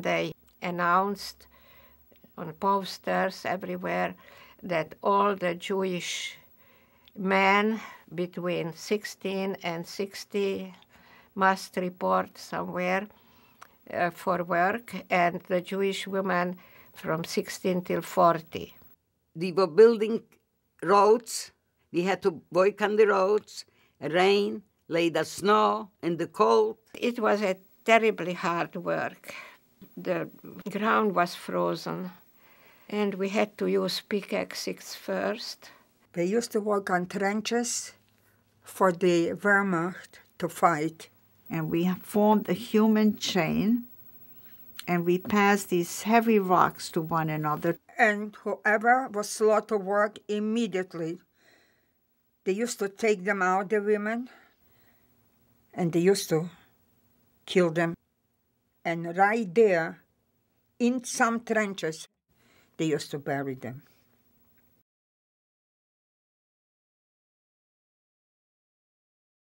They announced on posters everywhere that all the Jewish men between 16 and 60 must report somewhere uh, for work, and the Jewish women from 16 till 40. We were building roads. We had to work on the roads. Rain, later snow, and the cold. It was a terribly hard work the ground was frozen, and we had to use pickaxes first. They used to work on trenches for the Wehrmacht to fight. And we formed a human chain, and we passed these heavy rocks to one another. And whoever was slow to work immediately, they used to take them out, the women, and they used to kill them. And right there, in some trenches. They used to bury them.